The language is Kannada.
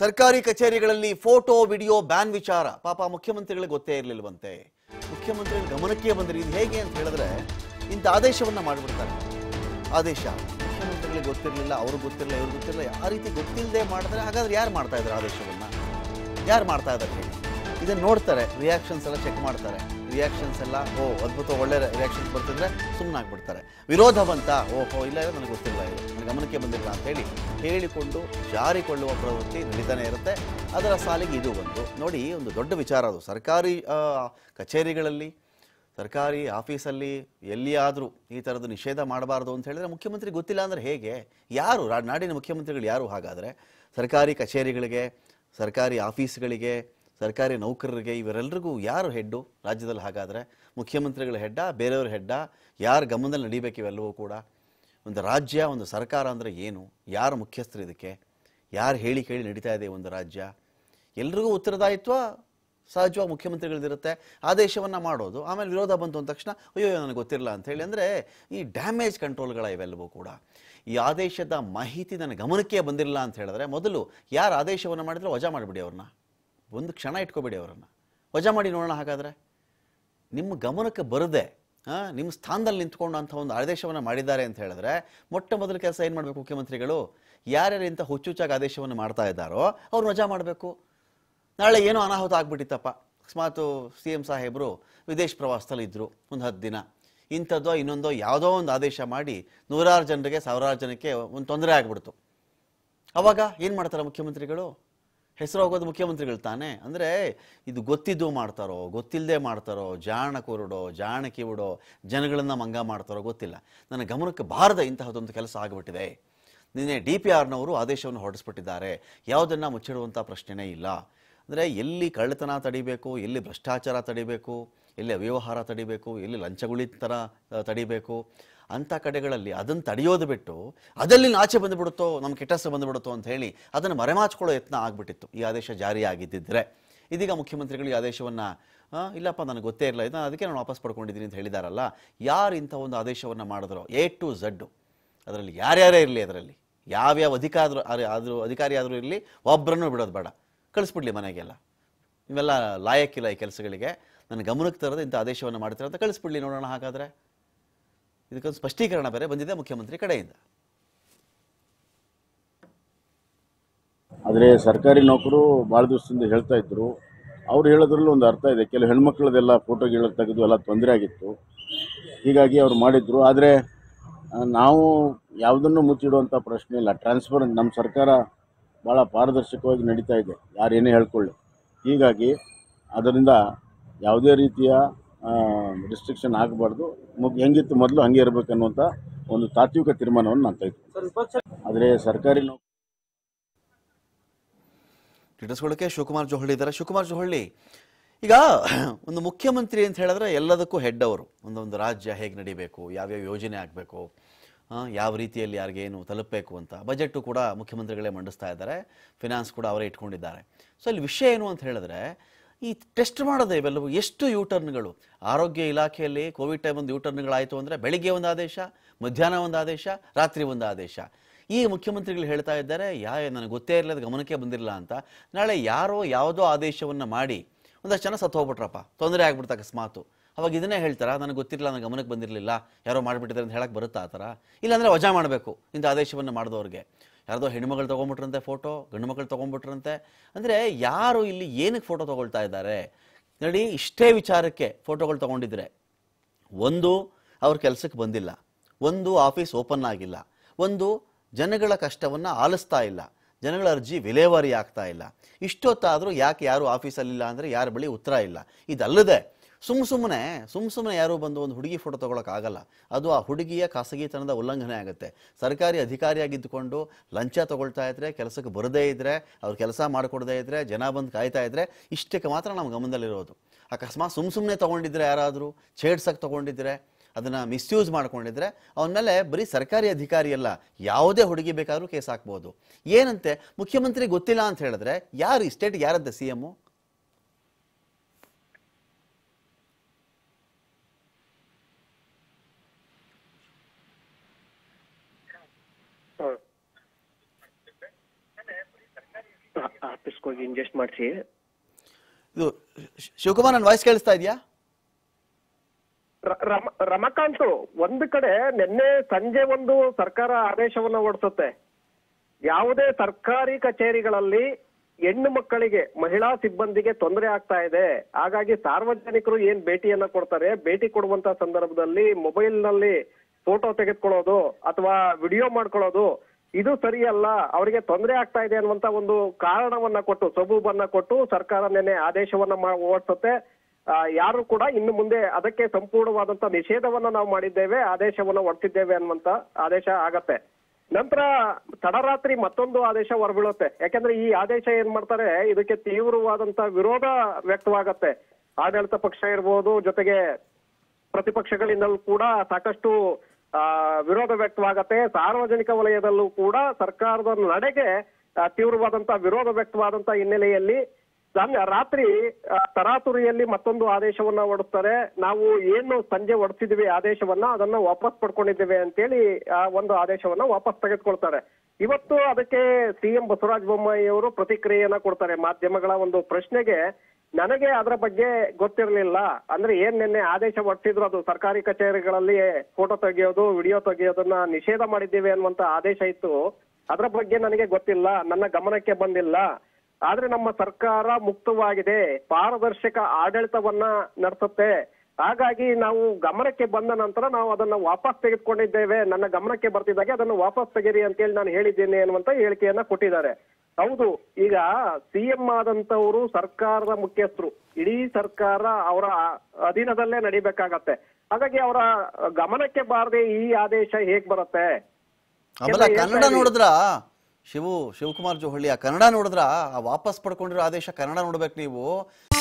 ಸರ್ಕಾರಿ ಕಚೇರಿಗಳಲ್ಲಿ ಫೋಟೋ ವಿಡಿಯೋ ಬ್ಯಾನ್ ವಿಚಾರ ಪಾಪ ಮುಖ್ಯಮಂತ್ರಿಗಳಿಗೆ ಗೊತ್ತೇ ಇರಲಿಲ್ಲವಂತೆ ಮುಖ್ಯಮಂತ್ರಿಗಳ ಗಮನಕ್ಕೆ ಬಂದರೆ ಇದು ಹೇಗೆ ಅಂತ ಹೇಳಿದ್ರೆ ಇಂಥ ಆದೇಶವನ್ನು ಮಾಡಿಬಿಡ್ತಾರೆ ಆದೇಶ ಮುಖ್ಯಮಂತ್ರಿಗಳಿಗೆ ಗೊತ್ತಿರಲಿಲ್ಲ ಅವ್ರಿಗೆ ಗೊತ್ತಿರಲಿಲ್ಲ ಇವ್ರಿಗೆ ಗೊತ್ತಿರಲಿಲ್ಲ ಯಾವ ರೀತಿ ಗೊತ್ತಿಲ್ಲದೆ ಮಾಡಿದ್ರೆ ಹಾಗಾದ್ರೆ ಯಾರು ಮಾಡ್ತಾ ಇದ್ದಾರೆ ಆದೇಶವನ್ನು ಯಾರು ಮಾಡ್ತಾ ಇದ್ದಾರೆ ಇದನ್ನು ನೋಡ್ತಾರೆ ರಿಯಾಕ್ಷನ್ಸ್ ಎಲ್ಲ ಚೆಕ್ ಮಾಡ್ತಾರೆ ರಿಯಾಕ್ಷನ್ಸ್ ಎಲ್ಲ ಓ ಅದ್ಭುತ ಒಳ್ಳೆ ರಿಯಾಕ್ಷನ್ಸ್ ಬರ್ತಿದ್ರೆ ಸುಮ್ಮನಾಗ್ಬಿಡ್ತಾರೆ ವಿರೋಧವಂತ ಓಹೋ ಇಲ್ಲ ಇಲ್ಲ ನನಗೆ ಗೊತ್ತಿಲ್ಲ ಇದು ನನ್ನ ಗಮನಕ್ಕೆ ಬಂದಿಲ್ಲ ಹೇಳಿ ಹೇಳಿಕೊಂಡು ಜಾರಿಕೊಳ್ಳುವ ಪ್ರವೃತ್ತಿ ನಡೀತಾನೆ ಇರುತ್ತೆ ಅದರ ಸಾಲಿಗೆ ಇದು ಬಂತು ನೋಡಿ ಒಂದು ದೊಡ್ಡ ವಿಚಾರ ಅದು ಸರ್ಕಾರಿ ಕಚೇರಿಗಳಲ್ಲಿ ಸರ್ಕಾರಿ ಆಫೀಸಲ್ಲಿ ಎಲ್ಲಿಯಾದರೂ ಈ ಥರದ್ದು ನಿಷೇಧ ಮಾಡಬಾರ್ದು ಅಂತ ಹೇಳಿದ್ರೆ ಮುಖ್ಯಮಂತ್ರಿ ಗೊತ್ತಿಲ್ಲ ಅಂದರೆ ಹೇಗೆ ಯಾರು ನಾಡಿನ ಮುಖ್ಯಮಂತ್ರಿಗಳು ಯಾರು ಹಾಗಾದರೆ ಸರ್ಕಾರಿ ಕಚೇರಿಗಳಿಗೆ ಸರ್ಕಾರಿ ಆಫೀಸ್ಗಳಿಗೆ ಸರ್ಕಾರಿ ನೌಕರರಿಗೆ ಇವರೆಲ್ಲರಿಗೂ ಯಾರು ಹೆಡ್ಡು ರಾಜ್ಯದಲ್ಲಿ ಹಾಗಾದರೆ ಮುಖ್ಯಮಂತ್ರಿಗಳ ಹೆಡ್ಡ ಬೇರೆಯವ್ರ ಹೆಡ್ಡ ಯಾರು ಗಮನದಲ್ಲಿ ನಡಿಬೇಕು ಇವೆಲ್ಲವೂ ಕೂಡ ಒಂದು ರಾಜ್ಯ ಒಂದು ಸರ್ಕಾರ ಅಂದರೆ ಏನು ಯಾರು ಮುಖ್ಯಸ್ಥರು ಇದಕ್ಕೆ ಯಾರು ಹೇಳಿ ಕೇಳಿ ನಡೀತಾ ಇದೆ ಒಂದು ರಾಜ್ಯ ಎಲ್ರಿಗೂ ಉತ್ತರದಾಯಿತ್ವ ಸಹಜವಾಗಿ ಮುಖ್ಯಮಂತ್ರಿಗಳದಿರುತ್ತೆ ಆದೇಶವನ್ನು ಮಾಡೋದು ಆಮೇಲೆ ವಿರೋಧ ಬಂತು ಅಂದ ತಕ್ಷಣ ಅಯ್ಯೋ ನನಗೆ ಗೊತ್ತಿರಲ್ಲ ಅಂತ ಹೇಳಿ ಅಂದರೆ ಈ ಡ್ಯಾಮೇಜ್ ಕಂಟ್ರೋಲ್ಗಳ ಇವೆಲ್ಲವೂ ಕೂಡ ಈ ಆದೇಶದ ಮಾಹಿತಿ ನನ್ನ ಗಮನಕ್ಕೆ ಬಂದಿರಲಿಲ್ಲ ಅಂತ ಹೇಳಿದ್ರೆ ಮೊದಲು ಯಾರು ಆದೇಶವನ್ನು ಮಾಡಿದ್ರು ವಜಾ ಮಾಡಿಬಿಡಿ ಅವ್ರನ್ನ ಒಂದು ಕ್ಷಣ ಇಟ್ಕೋಬೇಡಿ ಅವರನ್ನು ವಜಾ ಮಾಡಿ ನೋಡೋಣ ಹಾಗಾದರೆ ನಿಮ್ಮ ಗಮನಕ್ಕೆ ಬರದೆ ನಿಮ್ಮ ಸ್ಥಾನದಲ್ಲಿ ನಿಂತ್ಕೊಂಡು ಅಂಥ ಒಂದು ಆದೇಶವನ್ನು ಮಾಡಿದ್ದಾರೆ ಅಂತ ಹೇಳಿದ್ರೆ ಮೊಟ್ಟ ಮೊದಲ ಕೆಲಸ ಏನು ಮಾಡಬೇಕು ಮುಖ್ಯಮಂತ್ರಿಗಳು ಯಾರ್ಯಾರು ಇಂಥ ಹುಚ್ಚುಚ್ಚಾಗಿ ಆದೇಶವನ್ನು ಮಾಡ್ತಾ ಇದ್ದಾರೋ ಅವ್ರು ವಜಾ ಮಾಡಬೇಕು ನಾಳೆ ಏನೋ ಅನಾಹುತ ಆಗ್ಬಿಟ್ಟಿತ್ತಪ್ಪ ಅಕಸ್ಮಾತು ಸಿ ಎಂ ಸಾಹೇಬರು ವಿದೇಶ ಪ್ರವಾಸದಲ್ಲಿ ಇದ್ದರು ಒಂದು ಹತ್ತು ದಿನ ಇಂಥದ್ದೋ ಇನ್ನೊಂದೋ ಯಾವುದೋ ಒಂದು ಆದೇಶ ಮಾಡಿ ನೂರಾರು ಜನರಿಗೆ ಸಾವಿರಾರು ಜನಕ್ಕೆ ಒಂದು ತೊಂದರೆ ಆಗ್ಬಿಡ್ತು ಅವಾಗ ಏನು ಮಾಡ್ತಾರೆ ಮುಖ್ಯಮಂತ್ರಿಗಳು ಹೆಸರು ಹೋಗೋದು ಮುಖ್ಯಮಂತ್ರಿಗಳು ತಾನೇ ಅಂದರೆ ಇದು ಗೊತ್ತಿದ್ದು ಮಾಡ್ತಾರೋ ಗೊತ್ತಿಲ್ಲದೆ ಮಾಡ್ತಾರೋ ಜಾಣ ಕೊರಡೋ ಜಾಣ ಕಿವಿಡೋ ಜನಗಳನ್ನು ಮಂಗ ಮಾಡ್ತಾರೋ ಗೊತ್ತಿಲ್ಲ ನನ್ನ ಗಮನಕ್ಕೆ ಬಾರದ ಇಂತಹದ್ದೊಂದು ಕೆಲಸ ಆಗಿಬಿಟ್ಟಿದೆ ನಿನ್ನೆ ಡಿ ಪಿ ಆರ್ನವರು ಆದೇಶವನ್ನು ಹೊರಡಿಸ್ಬಿಟ್ಟಿದ್ದಾರೆ ಯಾವುದನ್ನು ಮುಚ್ಚಿಡುವಂಥ ಪ್ರಶ್ನೆನೇ ಇಲ್ಲ ಅಂದರೆ ಎಲ್ಲಿ ಕಳ್ಳತನ ತಡಿಬೇಕು ಎಲ್ಲಿ ಭ್ರಷ್ಟಾಚಾರ ತಡಿಬೇಕು ಎಲ್ಲಿ ಅವ್ಯವಹಾರ ತಡಿಬೇಕು ಎಲ್ಲಿ ಲಂಚಗುಳಿತನ ತಡಿಬೇಕು ಅಂಥ ಕಡೆಗಳಲ್ಲಿ ಅದನ್ನು ತಡೆಯೋದು ಬಿಟ್ಟು ಅದರಲ್ಲಿ ಆಚೆ ಬಂದುಬಿಡುತ್ತೋ ನಮ್ಮ ಕೆಟ್ಟಸ ಬಂದುಬಿಡುತ್ತೋ ಅಂತ ಹೇಳಿ ಅದನ್ನು ಮರೆಮಾಚಿಕೊಳ್ಳೋ ಯತ್ನ ಆಗ್ಬಿಟ್ಟಿತ್ತು ಈ ಆದೇಶ ಜಾರಿಯಾಗಿದ್ದರೆ ಇದೀಗ ಮುಖ್ಯಮಂತ್ರಿಗಳು ಈ ಆದೇಶವನ್ನು ಇಲ್ಲಪ್ಪ ನನಗೆ ಗೊತ್ತೇ ಇರಲಿಲ್ಲ ಇದನ್ನು ಅದಕ್ಕೆ ನಾನು ವಾಪಸ್ ಪಡ್ಕೊಂಡಿದ್ದೀನಿ ಅಂತ ಹೇಳಿದಾರಲ್ಲ ಯಾರು ಇಂಥ ಒಂದು ಆದೇಶವನ್ನು ಮಾಡಿದ್ರು ಎ ಟು ಝಡ್ಡು ಅದರಲ್ಲಿ ಯಾರ್ಯಾರೇ ಇರಲಿ ಅದರಲ್ಲಿ ಯಾವ್ಯಾವ ಅಧಿಕಾರ ಆದರೂ ಅಧಿಕಾರಿ ಆದರೂ ಇರಲಿ ಒಬ್ಬರನ್ನು ಬಿಡೋದು ಬೇಡ ಕಳಿಸ್ಬಿಡ್ಲಿ ಮನೆಗೆಲ್ಲ ಇವೆಲ್ಲ ಲಾಯಕ್ಕಿಲ್ಲ ಈ ಕೆಲಸಗಳಿಗೆ ನನ್ನ ಗಮನಕ್ಕೆ ತರದೆ ಇಂಥ ಆದೇಶವನ್ನು ಮಾಡ್ತಾರೆ ಅಂತ ಕಳಿಸ್ಬಿಡ್ಲಿ ನೋಡೋಣ ಹಾಗಾದರೆ ಇದಕ್ಕೊಂದು ಸ್ಪಷ್ಟೀಕರಣ ಬೇರೆ ಬಂದಿದೆ ಮುಖ್ಯಮಂತ್ರಿ ಕಡೆಯಿಂದ ಆದರೆ ಸರ್ಕಾರಿ ನೌಕರು ಭಾಳ ದಿವಸದಿಂದ ಹೇಳ್ತಾ ಇದ್ರು ಅವ್ರು ಹೇಳೋದ್ರಲ್ಲೂ ಒಂದು ಅರ್ಥ ಇದೆ ಕೆಲವು ಹೆಣ್ಮಕ್ಳದೆಲ್ಲ ಫೋಟೋ ಗೀಳಕ್ಕೆ ತೆಗೆದು ಎಲ್ಲ ತೊಂದರೆ ಆಗಿತ್ತು ಹೀಗಾಗಿ ಅವ್ರು ಮಾಡಿದ್ರು ಆದರೆ ನಾವು ಯಾವುದನ್ನು ಮುಚ್ಚಿಡುವಂಥ ಪ್ರಶ್ನೆ ಇಲ್ಲ ಟ್ರಾನ್ಸ್ಫರ್ ನಮ್ಮ ಸರ್ಕಾರ ಭಾಳ ಪಾರದರ್ಶಕವಾಗಿ ನಡೀತಾ ಇದೆ ಯಾರೇನೇ ಹೇಳ್ಕೊಳ್ಳಿ ಹೀಗಾಗಿ ಅದರಿಂದ ಯಾವುದೇ ರೀತಿಯ ರಿಸ್ಟ್ರಿಕ್ಷನ್ ಆಗಬಾರ್ದು ಹೆಂಗಿತ್ತು ಮೊದಲು ಹಂಗೆ ಇರಬೇಕು ಅನ್ನುವಂಥ ಒಂದು ತಾತ್ವಿಕ ತೀರ್ಮಾನವನ್ನು ನಾನು ತೆಗೆದು ಆದರೆ ಸರ್ಕಾರಿ ನೌಕರಿ ಶಿವಕುಮಾರ್ ಜೊಹಳ್ಳಿ ಇದ್ದಾರೆ ಶಿವಕುಮಾರ್ ಜೊಹಳ್ಳಿ ಈಗ ಒಂದು ಮುಖ್ಯಮಂತ್ರಿ ಅಂತ ಹೇಳಿದ್ರೆ ಎಲ್ಲದಕ್ಕೂ ಹೆಡ್ ಅವರು ಒಂದೊಂದು ರಾಜ್ಯ ಹೇಗೆ ನಡಿಬೇಕು ಯಾವ್ಯಾವ ಯೋಜನೆ ಆಗಬೇಕು ಯಾವ ರೀತಿಯಲ್ಲಿ ಯಾರಿಗೇನು ತಲುಪಬೇಕು ಅಂತ ಬಜೆಟ್ ಕೂಡ ಮುಖ್ಯಮಂತ್ರಿಗಳೇ ಮಂಡಿಸ್ತಾ ಇದ್ದಾರೆ ಫಿನಾನ್ಸ್ ಕೂಡ ಅವರೇ ಇಟ್ಕೊಂಡಿದ್ದಾರೆ ಸೊ ಇಲ್ಲಿ ವಿಷಯ ಏನು ಅಂತ ಹೇಳಿದ್ರೆ ಈ ಟೆಸ್ಟ್ ಮಾಡೋದೇ ಇವೆಲ್ಲವೂ ಎಷ್ಟು ಯೂಟರ್ನ್ಗಳು ಆರೋಗ್ಯ ಇಲಾಖೆಯಲ್ಲಿ ಕೋವಿಡ್ ಟೈಮ್ ಒಂದು ಯೂಟರ್ನ್ಗಳಾಯಿತು ಅಂದರೆ ಬೆಳಿಗ್ಗೆ ಒಂದು ಆದೇಶ ಮಧ್ಯಾಹ್ನ ಒಂದು ಆದೇಶ ರಾತ್ರಿ ಒಂದು ಆದೇಶ ಈ ಮುಖ್ಯಮಂತ್ರಿಗಳು ಹೇಳ್ತಾ ಇದ್ದಾರೆ ಯಾ ನನಗೆ ಗೊತ್ತೇ ಇರಲಿಲ್ಲ ಗಮನಕ್ಕೆ ಬಂದಿರಲಿಲ್ಲ ಅಂತ ನಾಳೆ ಯಾರೋ ಯಾವುದೋ ಆದೇಶವನ್ನು ಮಾಡಿ ಒಂದಷ್ಟು ಜನ ಸತ್ತು ಹೋಗ್ಬಿಟ್ರಪ್ಪ ತೊಂದರೆ ಆಗ್ಬಿಡ್ತ ಅಕಸ್ಮಾತು ಅವಾಗ ಇದನ್ನೇ ಹೇಳ್ತಾರಾ ನನಗೆ ಗೊತ್ತಿರಲಿಲ್ಲ ನನಗೆ ಗಮನಕ್ಕೆ ಬಂದಿರಲಿಲ್ಲ ಯಾರೋ ಮಾಡಿಬಿಟ್ಟಿದ್ದಾರೆ ಅಂತ ಹೇಳಕ್ಕೆ ಬರುತ್ತಾ ಆ ಥರ ಇಲ್ಲಾಂದರೆ ವಜಾ ಮಾಡಬೇಕು ಇಂಥ ಆದೇಶವನ್ನು ಮಾಡಿದವ್ರಿಗೆ ಯಾರ್ದೋ ಹೆಣ್ಮಗಳು ತೊಗೊಂಬಿಟ್ರಂತೆ ಫೋಟೋ ಗಂಡು ಮಕ್ಕಳು ತೊಗೊಂಬಿಟ್ರಂತೆ ಅಂದರೆ ಯಾರು ಇಲ್ಲಿ ಏನಕ್ಕೆ ಫೋಟೋ ತೊಗೊಳ್ತಾ ಇದ್ದಾರೆ ನೋಡಿ ಇಷ್ಟೇ ವಿಚಾರಕ್ಕೆ ಫೋಟೋಗಳು ತೊಗೊಂಡಿದ್ರೆ ಒಂದು ಅವ್ರ ಕೆಲಸಕ್ಕೆ ಬಂದಿಲ್ಲ ಒಂದು ಆಫೀಸ್ ಓಪನ್ ಆಗಿಲ್ಲ ಒಂದು ಜನಗಳ ಕಷ್ಟವನ್ನು ಆಲಿಸ್ತಾ ಇಲ್ಲ ಜನಗಳ ಅರ್ಜಿ ವಿಲೇವಾರಿ ಆಗ್ತಾ ಇಲ್ಲ ಇಷ್ಟೊತ್ತಾದರೂ ಯಾಕೆ ಯಾರು ಆಫೀಸಲ್ಲಿಲ್ಲ ಅಂದರೆ ಯಾರ ಬಳಿ ಉತ್ತರ ಇಲ್ಲ ಇದಲ್ಲದೆ ಸುಮ್ ಸುಮ್ಮನೆ ಸುಮ್ ಸುಮ್ಮನೆ ಯಾರೂ ಬಂದು ಒಂದು ಹುಡುಗಿ ಫೋಟೋ ಆಗಲ್ಲ ಅದು ಆ ಹುಡುಗಿಯ ಖಾಸಗಿತನದ ಉಲ್ಲಂಘನೆ ಆಗುತ್ತೆ ಸರ್ಕಾರಿ ಅಧಿಕಾರಿಯಾಗಿದ್ದುಕೊಂಡು ಲಂಚ ತಗೊಳ್ತಾ ಇದ್ದರೆ ಕೆಲಸಕ್ಕೆ ಬರದೇ ಇದ್ದರೆ ಅವ್ರು ಕೆಲಸ ಮಾಡಿಕೊಡದೇ ಇದ್ದರೆ ಜನ ಬಂದು ಕಾಯ್ತಾ ಇದ್ರೆ ಇಷ್ಟಕ್ಕೆ ಮಾತ್ರ ನಮ್ಮ ಗಮನದಲ್ಲಿರೋದು ಅಕಸ್ಮಾತ್ ಸುಮ್ ಸುಮ್ಮನೆ ತಗೊಂಡಿದ್ರೆ ಯಾರಾದರೂ ಛೇಡ್ಸಕ್ಕೆ ತಗೊಂಡಿದ್ರೆ ಅದನ್ನು ಮಿಸ್ಯೂಸ್ ಮಾಡ್ಕೊಂಡಿದ್ರೆ ಅವನ ಮೇಲೆ ಬರೀ ಸರ್ಕಾರಿ ಅಧಿಕಾರಿ ಅಲ್ಲ ಯಾವುದೇ ಹುಡುಗಿ ಬೇಕಾದರೂ ಕೇಸ್ ಹಾಕ್ಬೋದು ಏನಂತೆ ಮುಖ್ಯಮಂತ್ರಿ ಗೊತ್ತಿಲ್ಲ ಅಂತ ಹೇಳಿದ್ರೆ ಯಾರು ಈ ಸ್ಟೇಟ್ ಯಾರದ್ದ ಸಿ ಎಮ್ಮು ಹೋಗಿ ಇಂಜೆಸ್ಟ್ ಮಾಡಿಸಿ ಇದು ಶಿವಕುಮಾರ್ ನನ್ನ ವಾಯ್ಸ್ ಕೇಳಿಸ್ತಾ ಇದೆಯಾ ರಮಕಾಂತ್ ಒಂದು ಕಡೆ ನಿನ್ನೆ ಸಂಜೆ ಒಂದು ಸರ್ಕಾರ ಆದೇಶವನ್ನು ಹೊರಡಿಸುತ್ತೆ ಯಾವುದೇ ಸರ್ಕಾರಿ ಕಚೇರಿಗಳಲ್ಲಿ ಹೆಣ್ಣು ಮಕ್ಕಳಿಗೆ ಮಹಿಳಾ ಸಿಬ್ಬಂದಿಗೆ ತೊಂದರೆ ಆಗ್ತಾ ಇದೆ ಹಾಗಾಗಿ ಸಾರ್ವಜನಿಕರು ಏನ್ ಭೇಟಿಯನ್ನ ಕೊಡ್ತಾರೆ ಭೇಟಿ ಕೊಡುವಂತ ಸಂದರ್ಭದಲ್ಲಿ ಮೊಬೈಲ್ ನಲ್ಲಿ ಫೋಟೋ ತೆಗೆದುಕೊಳ್ಳೋದು ಅಥವಾ ವಿಡಿಯೋ ಮಾಡ್ಕೊಳ್ಳೋದು ಇದು ಸರಿಯಲ್ಲ ಅವರಿಗೆ ತೊಂದರೆ ಆಗ್ತಾ ಇದೆ ಅನ್ನುವಂತ ಒಂದು ಕಾರಣವನ್ನ ಕೊಟ್ಟು ಸಬೂಬನ್ನ ಕೊಟ್ಟು ಸರ್ಕಾರ ನಿನ್ನೆ ಆದೇಶವನ್ನ ಓಡಿಸುತ್ತೆ ಯಾರು ಕೂಡ ಇನ್ನು ಮುಂದೆ ಅದಕ್ಕೆ ಸಂಪೂರ್ಣವಾದಂತ ನಿಷೇಧವನ್ನ ನಾವು ಮಾಡಿದ್ದೇವೆ ಆದೇಶವನ್ನ ಹೊಡ್ತಿದ್ದೇವೆ ಅನ್ನುವಂತ ಆದೇಶ ಆಗತ್ತೆ ನಂತರ ತಡರಾತ್ರಿ ಮತ್ತೊಂದು ಆದೇಶ ಹೊರಬೀಳುತ್ತೆ ಯಾಕಂದ್ರೆ ಈ ಆದೇಶ ಏನ್ ಮಾಡ್ತಾರೆ ಇದಕ್ಕೆ ತೀವ್ರವಾದಂತ ವಿರೋಧ ವ್ಯಕ್ತವಾಗತ್ತೆ ಆಡಳಿತ ಪಕ್ಷ ಇರ್ಬೋದು ಜೊತೆಗೆ ಪ್ರತಿಪಕ್ಷಗಳಿಂದಲೂ ಕೂಡ ಸಾಕಷ್ಟು ವಿರೋಧ ವ್ಯಕ್ತವಾಗತ್ತೆ ಸಾರ್ವಜನಿಕ ವಲಯದಲ್ಲೂ ಕೂಡ ಸರ್ಕಾರದ ನಡೆಗೆ ತೀವ್ರವಾದಂತ ವಿರೋಧ ವ್ಯಕ್ತವಾದಂತ ಹಿನ್ನೆಲೆಯಲ್ಲಿ ರಾತ್ರಿ ತರಾತುರಿಯಲ್ಲಿ ಮತ್ತೊಂದು ಆದೇಶವನ್ನ ಹೊಡುತ್ತಾರೆ ನಾವು ಏನು ಸಂಜೆ ಹೊಡೆಸಿದ್ವಿ ಆದೇಶವನ್ನ ಅದನ್ನ ವಾಪಸ್ ಪಡ್ಕೊಂಡಿದ್ದೇವೆ ಅಂತೇಳಿ ಆ ಒಂದು ಆದೇಶವನ್ನ ವಾಪಸ್ ತೆಗೆದುಕೊಳ್ತಾರೆ ಇವತ್ತು ಅದಕ್ಕೆ ಸಿಎಂ ಬಸವರಾಜ ಬೊಮ್ಮಾಯಿ ಅವರು ಪ್ರತಿಕ್ರಿಯೆಯನ್ನ ಕೊಡ್ತಾರೆ ಮಾಧ್ಯಮಗಳ ಒಂದು ಪ್ರಶ್ನೆಗೆ ನನಗೆ ಅದರ ಬಗ್ಗೆ ಗೊತ್ತಿರಲಿಲ್ಲ ಅಂದ್ರೆ ಏನ್ ನಿನ್ನೆ ಆದೇಶ ಹೊರಟಿದ್ರು ಅದು ಸರ್ಕಾರಿ ಕಚೇರಿಗಳಲ್ಲಿ ಫೋಟೋ ತೆಗೆಯೋದು ವಿಡಿಯೋ ತೆಗೆಯೋದನ್ನ ನಿಷೇಧ ಮಾಡಿದ್ದೀವಿ ಅನ್ನುವಂತ ಆದೇಶ ಇತ್ತು ಅದರ ಬಗ್ಗೆ ನನಗೆ ಗೊತ್ತಿಲ್ಲ ನನ್ನ ಗಮನಕ್ಕೆ ಬಂದಿಲ್ಲ ಆದ್ರೆ ನಮ್ಮ ಸರ್ಕಾರ ಮುಕ್ತವಾಗಿದೆ ಪಾರದರ್ಶಕ ಆಡಳಿತವನ್ನ ನಡೆಸುತ್ತೆ ಹಾಗಾಗಿ ನಾವು ಗಮನಕ್ಕೆ ಬಂದ ನಂತರ ನಾವು ಅದನ್ನ ವಾಪಸ್ ತೆಗೆದುಕೊಂಡಿದ್ದೇವೆ ನನ್ನ ಗಮನಕ್ಕೆ ಬರ್ತಿದ್ದಾಗೆ ಅದನ್ನು ವಾಪಸ್ ತೆಗೀರಿ ಹೇಳಿ ನಾನು ಹೇಳಿದ್ದೇನೆ ಅನ್ನುವಂತ ಹೇಳಿಕೆಯನ್ನ ಕೊಟ್ಟಿದ್ದಾರೆ ಹೌದು ಈಗ ಸಿಎಂ ಆದಂತವರು ಸರ್ಕಾರದ ಮುಖ್ಯಸ್ಥರು ಇಡೀ ಸರ್ಕಾರ ಅವರ ಅಧೀನದಲ್ಲೇ ನಡಿಬೇಕಾಗತ್ತೆ ಹಾಗಾಗಿ ಅವರ ಗಮನಕ್ಕೆ ಬಾರದೆ ಈ ಆದೇಶ ಹೇಗ್ ಬರುತ್ತೆ ಕನ್ನಡ ನೋಡಿದ್ರ ಶಿವ ಶಿವಕುಮಾರ್ ಜೋಹಳ್ಳಿ ಆ ಕನ್ನಡ ನೋಡಿದ್ರ ಆ ವಾಪಸ್ ಪಡ್ಕೊಂಡಿರೋ ಆದೇಶ ಕನ್ನಡ ನೋಡ್ಬೇಕು ನೀವು